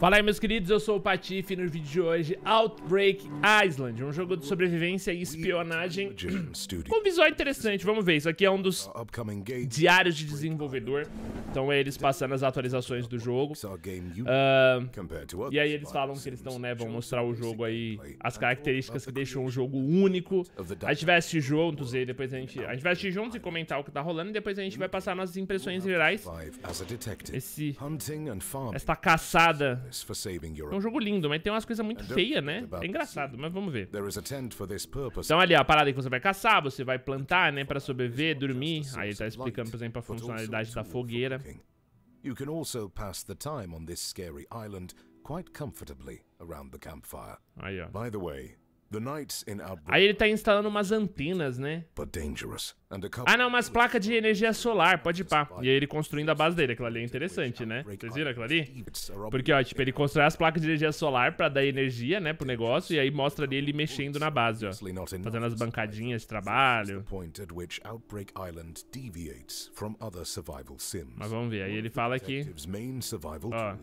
Fala aí, meus queridos, eu sou o Patife e no vídeo de hoje, Outbreak Island, um jogo de sobrevivência e espionagem com um visual interessante. Vamos ver, isso aqui é um dos diários de desenvolvedor, então é eles passando as atualizações do jogo. Uh, e aí eles falam que eles estão, né, vão mostrar o jogo aí, as características que deixam o jogo único. A gente vai assistir juntos e depois a gente, a gente vai assistir juntos e comentar o que tá rolando e depois a gente vai passar nossas impressões gerais. Esse, esta caçada é um jogo lindo, mas tem umas coisas muito feias, né? É engraçado, mas vamos ver. Então ali, ó, a parada que você vai caçar, você vai plantar, né? Pra sobreviver, dormir. Aí ele tá explicando, por exemplo, a funcionalidade da fogueira. You can also pass the time on this scary island quite comfortably around the campfire. Aí, ó. By the way, Aí ele tá instalando umas antenas, né? Ah, não, umas placas de energia solar, pode ir pá. E aí ele construindo a base dele. Aquilo ali é interessante, né? Vocês viram aquilo ali? Porque, ó, tipo, ele constrói as placas de energia solar pra dar energia, né, pro negócio. E aí mostra ali ele mexendo na base, ó. Fazendo as bancadinhas de trabalho. Mas vamos ver, aí ele fala aqui... Ó,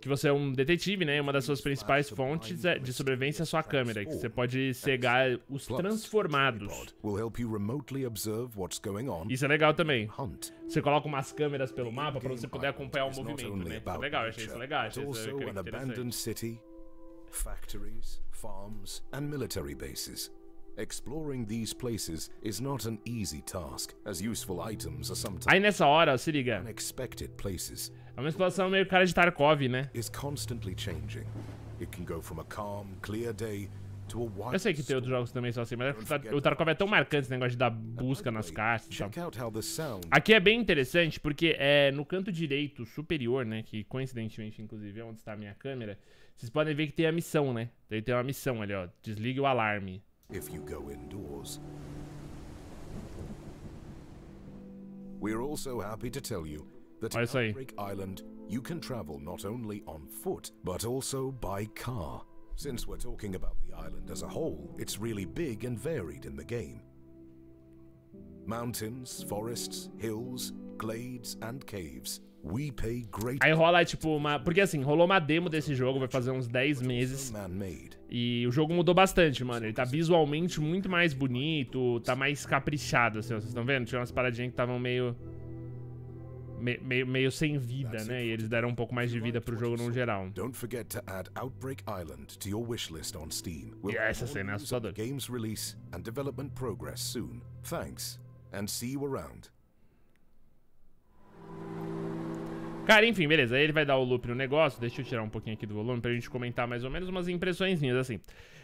que você é um detetive, né? Uma das suas principais fontes é de sobrevivência é sua câmera câmera, que você pode cegar os transformados. Isso é legal também. Você coloca umas câmeras pelo mapa para você poder acompanhar o movimento, né? Isso é legal, achei isso legal, achei isso é interessante. Factories, farms, and military bases. Exploring these places is not an easy task, as useful items are sometimes Aí nessa hora, se liga. Unexpected places. É uma exploração meio cara de Tarkov, né? Is constantly changing. Eu sei que tem outros jogos também são assim, mas o Tarkov é tão marcante esse negócio de dar busca nas cartas Aqui é bem interessante porque é no canto direito superior, né, que coincidentemente inclusive é onde está a minha câmera, vocês podem ver que tem a missão, né? tem uma missão ali, ó, desligue o alarme. If you go indoors, We're also happy to tell you that isso aí. Outbreak Island you can travel not only on foot, but also by car. Since we're talking about the island as a whole, it's really big and varied in the game. Mountains, forests, hills, glades and caves. We pay great... Aí rola tipo uma, porque assim, rolou uma demo desse jogo vai fazer uns 10 meses. E o jogo mudou bastante, mano. Ele tá visualmente muito mais bonito, tá mais caprichado, assim, vocês estão vendo? Tinha umas paradinhas que estavam meio meio, meio sem vida, né? E eles deram um pouco mais de vida pro jogo no geral. E essa cena é assustadora. Cara, enfim, beleza. ele vai dar o loop no negócio. Deixa eu tirar um pouquinho aqui do volume pra gente comentar mais ou menos umas impressões assim.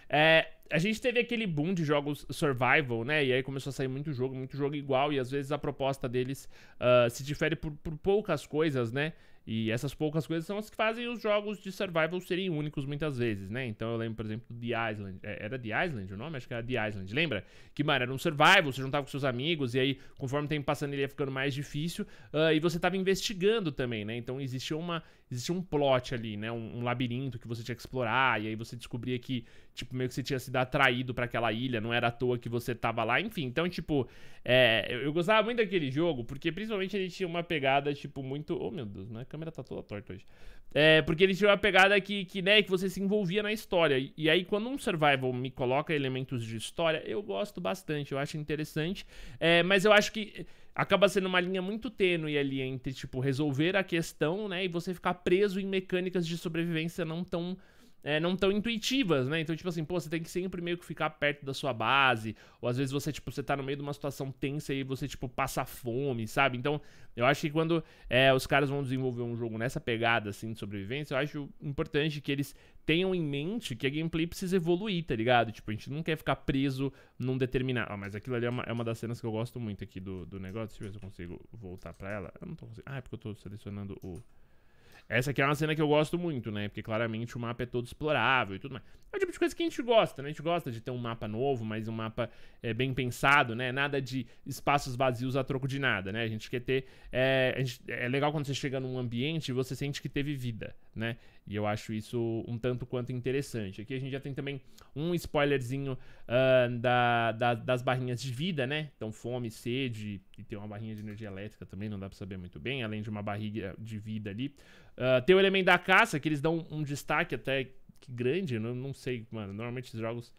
É, a gente teve aquele boom de jogos survival, né? E aí começou a sair muito jogo, muito jogo igual, e às vezes a proposta deles uh, se difere por, por poucas coisas, né? E essas poucas coisas são as que fazem os jogos de survival serem únicos muitas vezes, né? Então eu lembro, por exemplo, de Island. É, era de Island o nome? Acho que era de Island. Lembra? Que, mano, era um survival, você juntava com seus amigos, e aí, conforme o tempo passando, ele ia ficando mais difícil. Uh, e você tava investigando também, né? Então existia, uma, existia um plot ali, né? Um, um, labirinto que você tinha que explorar, e aí você descobria que, tipo, meio que você tinha sido atraído para aquela ilha, não era à toa que você tava lá, enfim. Então, tipo, é, eu, eu gostava muito daquele jogo, porque principalmente ele tinha uma pegada, tipo, muito. Oh, meu Deus, né? câmera tá toda torta hoje. É, porque ele tinha a pegada que, que, né, que você se envolvia na história. E, e aí, quando um survival me coloca elementos de história, eu gosto bastante, eu acho interessante. É, mas eu acho que eh, acaba sendo uma linha muito tênue ali entre, tipo, resolver a questão, né, e você ficar preso em mecânicas de sobrevivência não tão é, não tão intuitivas, né? Então, tipo assim, pô, você tem que sempre meio que ficar perto da sua base, ou às vezes você, tipo, você tá no meio de uma situação tensa e você, tipo, passa fome, sabe? Então, eu acho que quando é, os caras vão desenvolver um jogo nessa pegada, assim, de sobrevivência, eu acho importante que eles tenham em mente que a gameplay precisa evoluir, tá ligado? Tipo, a gente não quer ficar preso num determinado... Ah, mas aquilo ali é uma, é uma das cenas que eu gosto muito aqui do, do negócio, deixa eu ver se eu consigo voltar pra ela. Eu não tô conseguindo... Ah, é porque eu tô selecionando o... Essa aqui é uma cena que eu gosto muito, né? Porque claramente o mapa é todo explorável e tudo mais. É o tipo de coisa que a gente gosta, né? A gente gosta de ter um mapa novo, mas um mapa é, bem pensado, né? Nada de espaços vazios a troco de nada, né? A gente quer ter. É, gente, é legal quando você chega num ambiente e você sente que teve vida né? E eu acho isso um tanto quanto interessante. Aqui a gente já tem também um spoilerzinho uh, da, da, das barrinhas de vida, né? Então, fome, sede, e tem uma barrinha de energia elétrica também, não dá pra saber muito bem, além de uma barriga de vida ali. Uh, tem o elemento da caça, que eles dão um destaque até grande, não, não sei, mano. Normalmente os jogos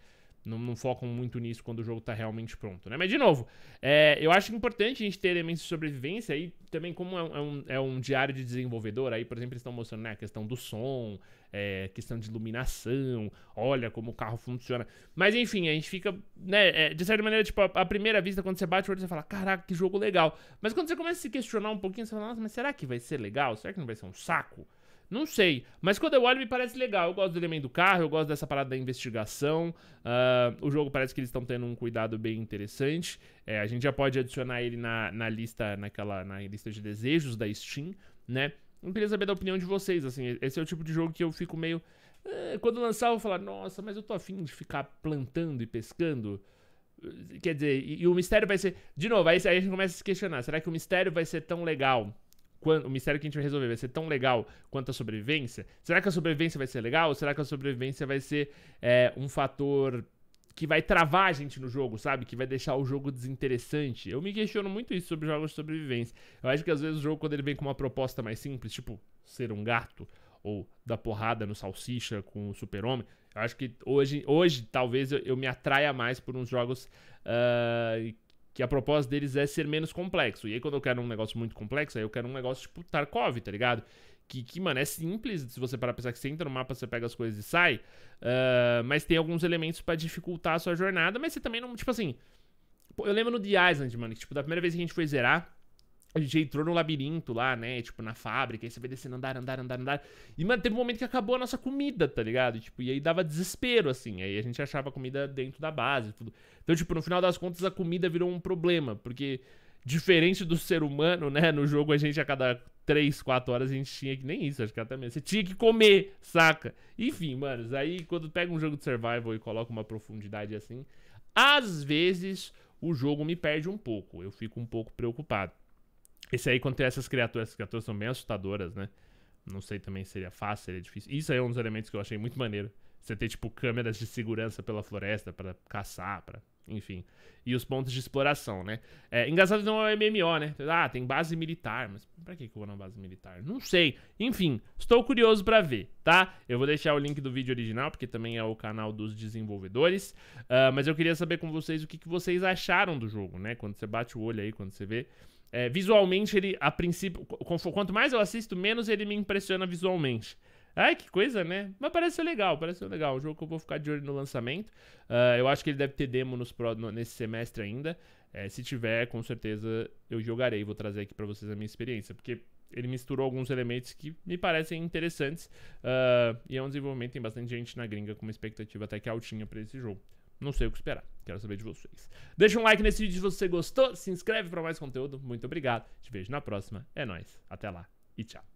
não, não, focam muito nisso quando o jogo está realmente pronto, né? Mas, de novo, é, eu acho importante a gente ter elementos de sobrevivência e também como é um, é um é diário de desenvolvedor, aí, por exemplo, eles estão mostrando né, a questão do som, é, questão de iluminação, olha como o carro funciona. Mas, enfim, a gente fica, né, é, de certa maneira, tipo, a, a primeira vista, quando você bate o olho, você fala, caraca, que jogo legal. Mas quando você começa a se questionar um pouquinho, você fala, nossa, mas será que vai ser legal? Será que não vai ser um saco? Não sei. Mas quando eu olho, me parece legal. Eu gosto do elemento do carro, eu gosto dessa parada da investigação. Uh, o jogo parece que eles estão tendo um cuidado bem interessante. É, a gente já pode adicionar ele na, na lista, naquela, na lista de desejos da Steam, né? Eu queria saber da opinião de vocês, assim. Esse é o tipo de jogo que eu fico meio. Ah, quando lançar, eu vou falar, nossa, mas eu tô afim de ficar plantando e pescando. Quer dizer, e, e o mistério vai ser. De novo, aí a gente começa a se questionar. Será que o mistério vai ser tão legal? o mistério que a gente vai resolver vai ser tão legal quanto a sobrevivência? Será que a sobrevivência vai ser legal? Ou será que a sobrevivência vai ser é, um fator que vai travar a gente no jogo, sabe? Que vai deixar o jogo desinteressante. Eu me questiono muito isso sobre jogos de sobrevivência. Eu acho que às vezes o jogo, quando ele vem com uma proposta mais simples, tipo ser um gato, ou da porrada no salsicha com o super-homem, eu acho que hoje, hoje talvez eu, eu, me atraia mais por uns jogos uh, que a proposta deles é ser menos complexo. E aí, quando eu quero um negócio muito complexo, aí eu quero um negócio tipo Tarkov, tá ligado? Que, que mano, é simples se você parar pra pensar que você entra no mapa, você pega as coisas e sai. Uh, mas tem alguns elementos para dificultar a sua jornada, mas você também não, tipo assim. eu lembro no The Island, mano, que, tipo, da primeira vez que a gente foi zerar, a gente entrou no labirinto lá, né? Tipo, na fábrica, aí você vai descendo andar, andar, andar, andar. E, mano, teve um momento que acabou a nossa comida, tá ligado? E, tipo, e aí dava desespero, assim. Aí a gente achava comida dentro da base tudo. Então, tipo, no final das contas, a comida virou um problema. Porque, diferente do ser humano, né? No jogo, a gente, a cada 3, 4 horas, a gente tinha que. Nem isso, acho que até mesmo. Você tinha que comer, saca? Enfim, manos, aí quando pega um jogo de survival e coloca uma profundidade assim, às vezes o jogo me perde um pouco. Eu fico um pouco preocupado. Esse aí, quando tem essas criaturas, essas criaturas são bem assustadoras, né? Não sei também se seria fácil, seria difícil. Isso aí é um dos elementos que eu achei muito maneiro. Você ter, tipo, câmeras de segurança pela floresta para caçar, para enfim. E os pontos de exploração, né? É, engraçado não é MMO, né? Ah, tem base militar, mas pra que, que eu vou na base militar? Não sei. Enfim, estou curioso para ver, tá? Eu vou deixar o link do vídeo original, porque também é o canal dos desenvolvedores. Uh, mas eu queria saber com vocês o que, que vocês acharam do jogo, né? Quando você bate o olho aí, quando você vê. É, visualmente, ele, a princípio, quanto mais eu assisto, menos ele me impressiona visualmente. Ai, que coisa, né? Mas parece legal, parece legal. Um jogo que eu vou ficar de olho no lançamento. Uh, eu acho que ele deve ter demo nos pro, no, nesse semestre ainda. É, se tiver, com certeza eu jogarei. Vou trazer aqui para vocês a minha experiência. Porque ele misturou alguns elementos que me parecem interessantes. Uh, e é um desenvolvimento, tem bastante gente na gringa com uma expectativa até que altinha para esse jogo. Não sei o que esperar. Quero saber de vocês. Deixa um like nesse vídeo se você gostou. Se inscreve para mais conteúdo. Muito obrigado. Te vejo na próxima. É nóis. Até lá e tchau.